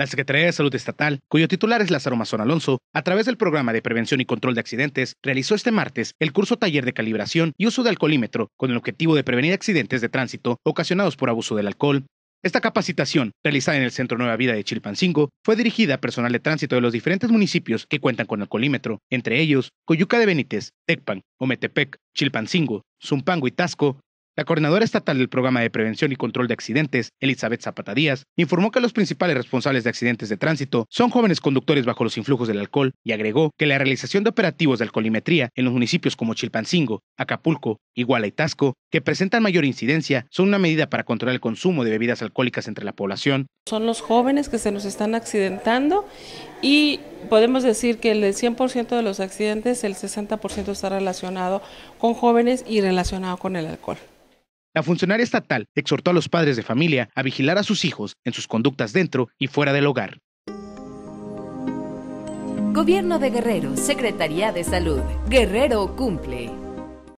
La Secretaría de Salud Estatal, cuyo titular es Lázaro Mazón Alonso, a través del Programa de Prevención y Control de Accidentes, realizó este martes el curso taller de calibración y uso de alcoholímetro con el objetivo de prevenir accidentes de tránsito ocasionados por abuso del alcohol. Esta capacitación, realizada en el Centro Nueva Vida de Chilpancingo, fue dirigida a personal de tránsito de los diferentes municipios que cuentan con alcoholímetro, entre ellos Coyuca de Benítez, Tecpan, Ometepec, Chilpancingo, Zumpango y Tasco, la coordinadora estatal del Programa de Prevención y Control de Accidentes, Elizabeth Zapata Díaz, informó que los principales responsables de accidentes de tránsito son jóvenes conductores bajo los influjos del alcohol y agregó que la realización de operativos de alcoholimetría en los municipios como Chilpancingo, Acapulco, Iguala y Tasco, que presentan mayor incidencia, son una medida para controlar el consumo de bebidas alcohólicas entre la población. Son los jóvenes que se nos están accidentando y podemos decir que el 100% de los accidentes, el 60% está relacionado con jóvenes y relacionado con el alcohol. La funcionaria estatal exhortó a los padres de familia a vigilar a sus hijos en sus conductas dentro y fuera del hogar. Gobierno de Guerrero, Secretaría de Salud. Guerrero cumple.